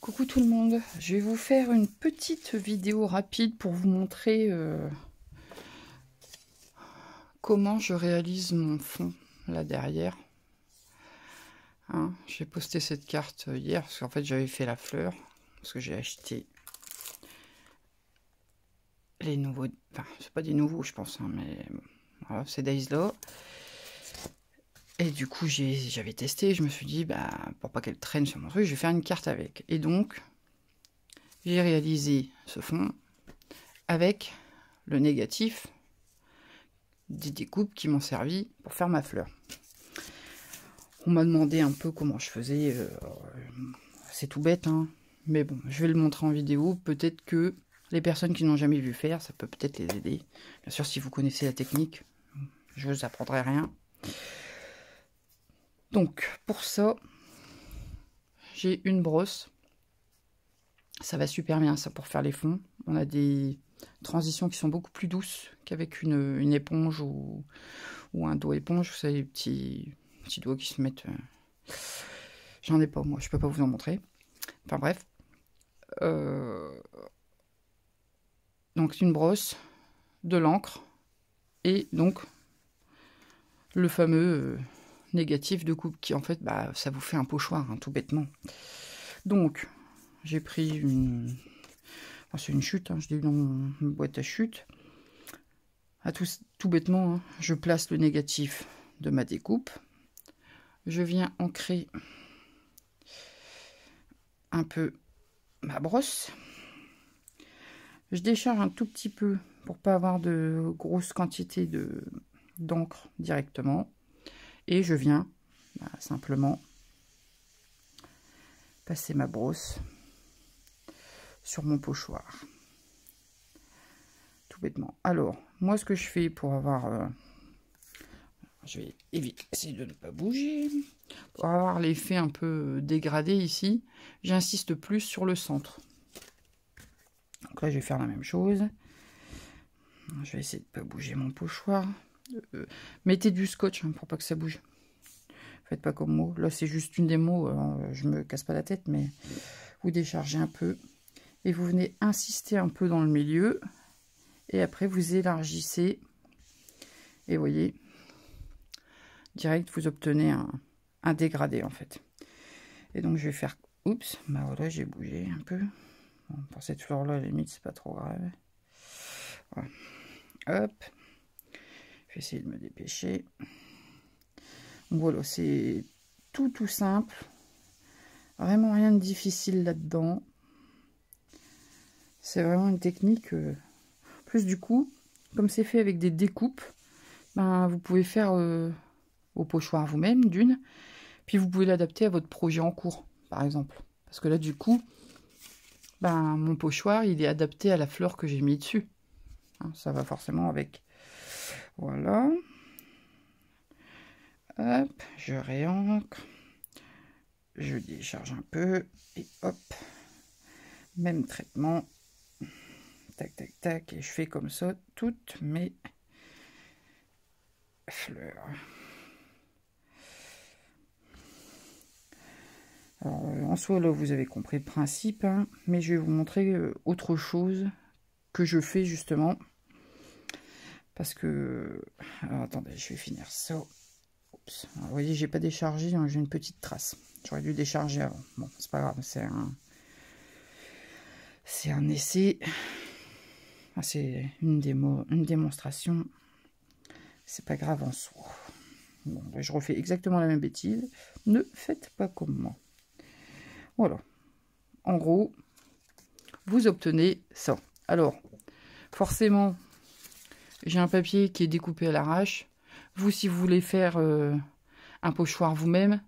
Coucou tout le monde, je vais vous faire une petite vidéo rapide pour vous montrer euh, comment je réalise mon fond là derrière. Hein, j'ai posté cette carte hier parce qu'en fait j'avais fait la fleur parce que j'ai acheté les nouveaux, enfin c'est pas des nouveaux je pense, hein, mais voilà, c'est Daislo. Et du coup, j'avais testé, je me suis dit, bah, pour pas qu'elle traîne sur mon truc, je vais faire une carte avec. Et donc, j'ai réalisé ce fond avec le négatif des découpes qui m'ont servi pour faire ma fleur. On m'a demandé un peu comment je faisais. Euh, c'est tout bête, hein, Mais bon, je vais le montrer en vidéo. Peut-être que les personnes qui n'ont jamais vu faire, ça peut peut-être les aider. Bien sûr, si vous connaissez la technique, je ne vous apprendrai rien. Donc pour ça, j'ai une brosse. Ça va super bien ça pour faire les fonds. On a des transitions qui sont beaucoup plus douces qu'avec une, éponge ou, un doigt éponge. Vous savez, les petits, petits doigts qui se mettent... Euh, j'en ai pas moi, je peux pas vous en montrer. Enfin bref. Donc euh, Donc une brosse, de l'encre et donc le fameux... Euh, négatif de coupe qui en fait bah, ça vous fait un pochoir hein, tout bêtement. Donc j'ai pris une. c'est une chute, hein, je dis dans boîte à chute. À tout, tout bêtement, hein, je place le négatif de ma découpe. Je viens ancrer un peu ma brosse. Je décharge un tout petit peu pour pas avoir de grosses quantités d'encre directement et je viens bah, simplement passer ma brosse sur mon pochoir tout bêtement alors moi ce que je fais pour avoir euh, je vais éviter de ne pas bouger pour avoir l'effet un peu dégradé ici j'insiste plus sur le centre donc là je vais faire la même chose je vais essayer de ne pas bouger mon pochoir euh, mettez du scotch hein, pour pas que ça bouge. Faites pas comme moi. Là, c'est juste une démo. mots hein, je me casse pas la tête, mais vous déchargez un peu. Et vous venez insister un peu dans le milieu. Et après, vous élargissez. Et voyez, direct, vous obtenez un, dégradé, en fait. Et donc, je vais faire... Oups, bah voilà, j'ai bougé un peu. pour cette fleur-là, à la limite, c'est pas trop grave. Hop. Je vais essayer de me dépêcher. voilà, c'est tout tout simple. Vraiment rien de difficile là-dedans. C'est vraiment une technique. Euh, plus du coup, comme c'est fait avec des découpes, ben, vous pouvez faire euh, au pochoir vous-même d'une. Puis vous pouvez l'adapter à votre projet en cours, par exemple. Parce que là, du coup, ben, mon pochoir, il est adapté à la fleur que j'ai mis dessus. Hein, ça va forcément avec voilà. Hop, je réancre. Je décharge un peu. Et hop, même traitement. Tac, tac, tac. Et je fais comme ça toutes mes fleurs. Alors, en soi, là, vous avez compris le principe, hein, mais je vais vous montrer euh, autre chose que je fais justement parce que... attendez, je vais finir ça. vous voyez, j'ai pas déchargé, hein, j'ai une petite trace. J'aurais dû décharger avant. Bon, c'est pas grave, c'est un... essai. Ah, c'est une démo, une démonstration. C'est pas grave en soi. Bon, ben, je refais exactement la même bêtise. Ne faites pas comme moi. Voilà. En gros, vous obtenez ça. Alors, forcément, j'ai un papier qui est découpé à l'arrache. Vous, si vous voulez faire euh, un pochoir vous-même,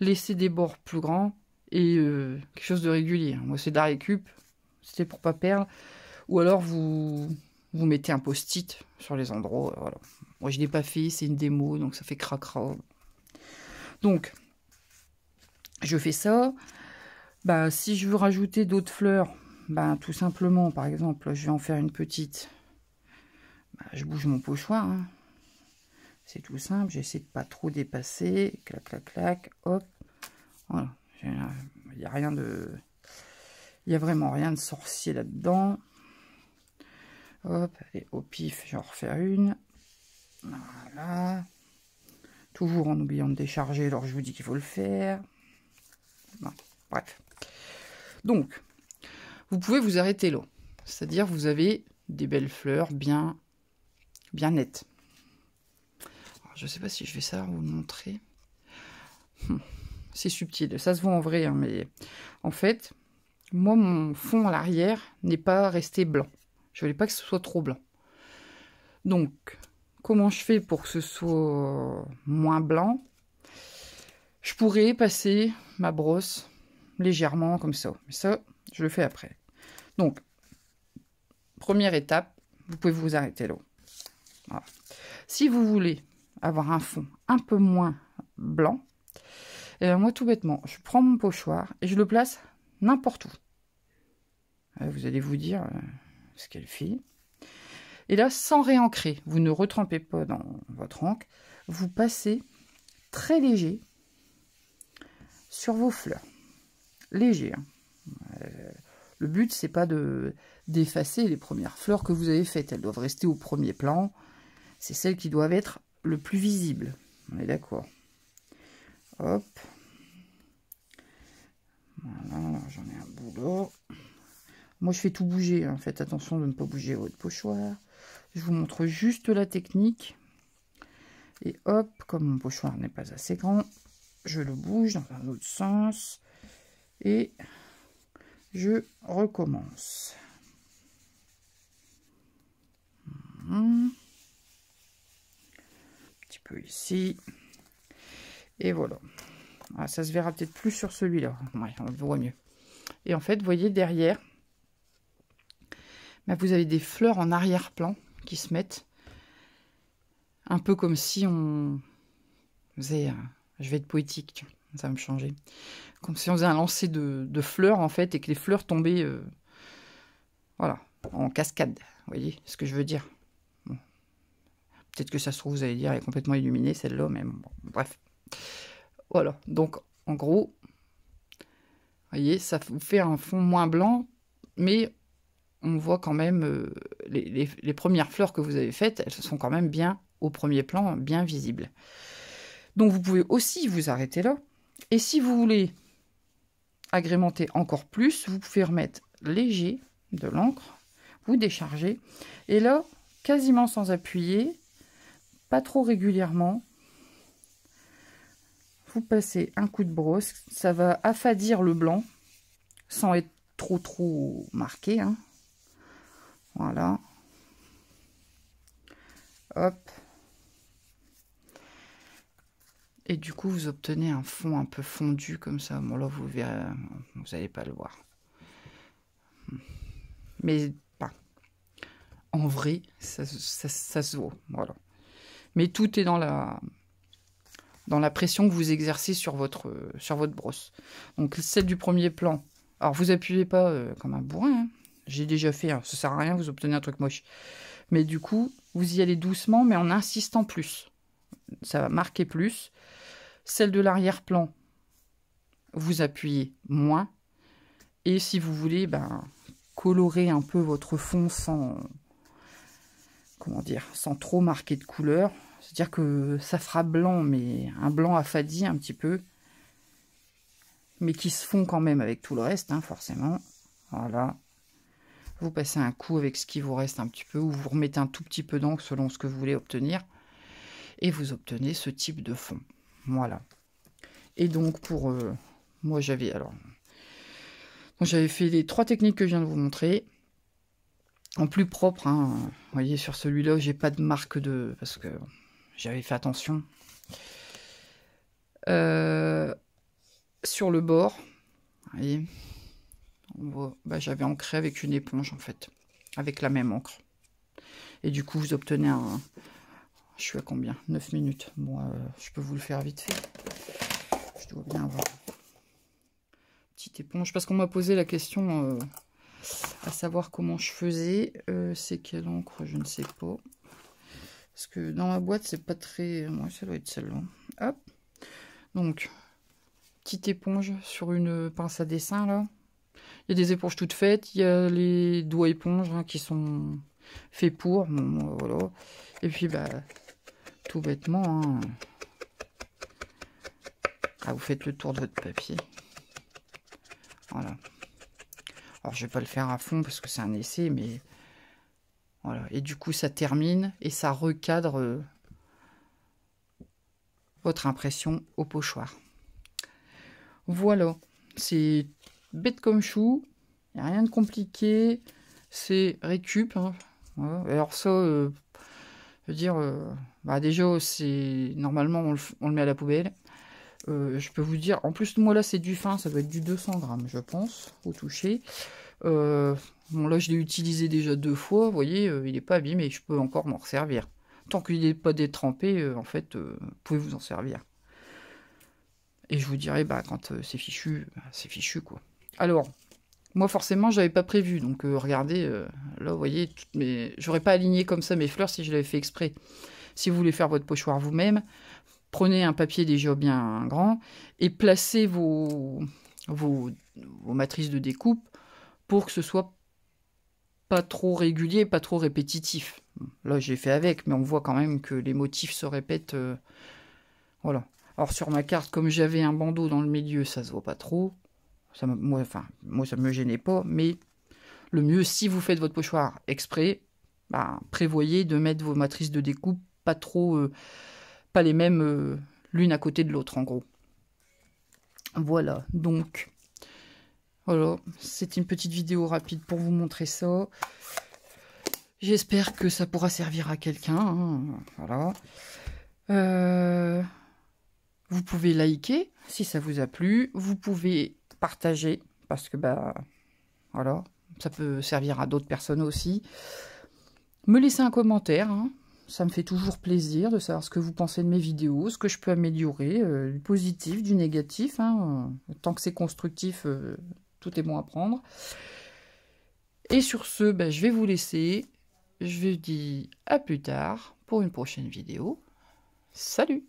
laissez des bords plus grands et euh, quelque chose de régulier. Moi, c'est de la récup, c'était pour pas perdre. Ou alors, vous, vous mettez un post-it sur les endroits. Euh, Moi, je ne l'ai pas fait, c'est une démo, donc ça fait cracra. Donc, je fais ça. Ben, si je veux rajouter d'autres fleurs, ben tout simplement, par exemple, je vais en faire une petite bah, je bouge mon pochoir. Hein. C'est tout simple, j'essaie de pas trop dépasser. Clac, clac, clac, hop. il n'y a rien de... Il n'y a vraiment rien de sorcier là-dedans. Hop, et au pif, en refaire une. Voilà. Toujours en oubliant de décharger, alors je vous dis qu'il faut le faire. bref. Donc, vous pouvez vous arrêter là. C'est-à-dire, vous avez des belles fleurs bien bien net. Ah, je ne sais pas si je vais ça vous montrer. Hum, c'est subtil, ça se voit en vrai, hein, mais en fait, moi, mon fond à l'arrière n'est pas resté blanc. Je voulais pas que ce soit trop blanc. Donc, comment je fais pour que ce soit moins blanc Je pourrais passer ma brosse légèrement comme ça. Mais ça, je le fais après. Donc, première étape, vous pouvez vous arrêter là. Si vous voulez avoir un fond un peu moins blanc, eh ben, moi tout bêtement, je prends mon pochoir et je le place n'importe où. Euh, vous allez vous dire euh, ce qu'elle fait. Et là, sans réancrer, vous ne retrempez pas dans votre encre, vous passez très léger sur vos fleurs. Léger. Hein. Euh, le but, c'est pas de d'effacer les premières fleurs que vous avez faites. Elles doivent rester au premier plan c'est celles qui doivent être le plus visibles. On est d'accord. Hop. Voilà, j'en ai un boulot. Moi, je fais tout bouger. Hein. Faites attention de ne pas bouger votre pochoir. Je vous montre juste la technique. Et hop, comme mon pochoir n'est pas assez grand, je le bouge dans un autre sens. Et je recommence. Hmm peu ici. Et voilà. Ah, ça se verra peut-être plus sur celui-là. on le voit mieux. Et en fait, vous voyez derrière, bah, vous avez des fleurs en arrière-plan qui se mettent. Un peu comme si on faisait... Euh, je vais être poétique, ça va me changer. Comme si on faisait un lancer de, fleurs, en fait, et que les fleurs tombaient... Euh, voilà, en cascade, vous voyez ce que je veux dire Peut-être que ça se trouve, vous allez dire, elle est complètement illuminée celle-là, mais bon, bref. Voilà, donc en gros, voyez, ça vous fait un fond moins blanc, mais on voit quand même euh, les, les, premières fleurs que vous avez faites, elles sont quand même bien au premier plan, bien visibles. Donc vous pouvez aussi vous arrêter là. Et si vous voulez agrémenter encore plus, vous pouvez remettre léger de l'encre, vous décharger, et là, quasiment sans appuyer, trop régulièrement. Vous passez un coup de brosse, ça va affadir le blanc sans être trop trop marqué. Hein. Voilà. Hop. Et du coup, vous obtenez un fond un peu fondu comme ça. Bon, là, vous verrez, vous allez pas le voir. Mais, pas bah, en vrai, ça, se voit Voilà. Mais tout est dans la, dans la pression que vous exercez sur votre, sur votre brosse. Donc celle du premier plan. Alors vous appuyez pas euh, comme un bourrin. Hein. J'ai déjà fait, ça hein. ça sert à rien, vous obtenez un truc moche. Mais du coup, vous y allez doucement, mais en insistant plus. Ça va marquer plus. Celle de l'arrière-plan, vous appuyez moins. Et si vous voulez, ben, colorer un peu votre fond sans, comment dire, sans trop marquer de couleur, c'est-à-dire que ça fera blanc, mais un blanc affadi un petit peu. Mais qui se fond quand même avec tout le reste, hein, forcément. Voilà. Vous passez un coup avec ce qui vous reste un petit peu, ou vous remettez un tout petit peu d'encre selon ce que vous voulez obtenir. Et vous obtenez ce type de fond. Voilà. Et donc pour... Euh, moi j'avais... alors J'avais fait les trois techniques que je viens de vous montrer en plus propre. Hein. Vous voyez, sur celui-là, j'ai pas de marque de. Parce que j'avais fait attention. Euh, sur le bord, vous voyez, bah, j'avais ancré avec une éponge en fait, avec la même encre. Et du coup, vous obtenez un. Je suis à combien 9 minutes. bon, euh, je peux vous le faire vite fait. Je dois bien avoir petite éponge. Parce qu'on m'a posé la question euh, à savoir comment je faisais. C'est quelle encre Je ne sais pas. Parce que dans ma boîte, c'est pas très... Moi, ouais, ça doit être celle-là. Hein. Hop. Donc, petite éponge sur une pince à dessin, là. Il y a des éponges toutes faites. Il y a les doigts éponges hein, qui sont faits pour. Euh, Et puis, bah, tout vêtement. Hein. Ah, vous faites le tour de votre papier. Voilà. Alors, je vais pas le faire à fond parce que c'est un essai, mais et du coup, ça termine et ça recadre euh, votre impression au pochoir. Voilà. C'est bête comme chou. a rien de compliqué. C'est récup. Hein. Alors ça, euh, je veux dire, euh, bah, déjà, c'est normalement, on le, on le, met à la poubelle. je peux vous dire, en plus, moi là, c'est du fin. Ça doit être du 200 grammes, je pense, au toucher. Euh, bon, là, je l'ai utilisé déjà deux fois, vous voyez, euh, il n'est pas abîmé, je peux encore m'en servir. Tant qu'il n'est pas détrempé, euh, en fait, vous pouvez vous en servir. Et je vous dirai, bah, quand c'est fichu, bah, c'est fichu, quoi. Alors, moi, forcément, je n'avais pas prévu. Donc, regardez, là, vous voyez, mais j'aurais pas aligné comme ça mes fleurs si je l'avais fait exprès. Si vous voulez faire votre pochoir vous-même, prenez un papier déjà bien grand et placez vos, vos, vos matrices de découpe pour que ce soit pas trop régulier, pas trop répétitif. Là, j'ai fait avec, mais on voit quand même que les motifs se répètent. Euh, voilà. Alors sur ma carte, comme j'avais un bandeau dans le milieu, ça se voit pas trop. Ça moi, enfin, moi, ça me gênait pas, mais le mieux, si vous faites votre pochoir exprès, bah, prévoyez de mettre vos matrices de découpe pas trop, euh, pas les mêmes euh, l'une à côté de l'autre, en gros. Voilà, donc voilà, c'est une petite vidéo rapide pour vous montrer ça. J'espère que ça pourra servir à quelqu'un. Hein, voilà. Euh, vous pouvez liker si ça vous a plu. Vous pouvez partager parce que bah voilà, ça peut servir à d'autres personnes aussi. Me laisser un commentaire. Hein. Ça me fait toujours plaisir de savoir ce que vous pensez de mes vidéos, ce que je peux améliorer, euh, du positif, du négatif. Hein. Tant que c'est constructif, euh, est bon à prendre. Et sur ce, ben, je vais vous laisser. Je vous dis à plus tard pour une prochaine vidéo. Salut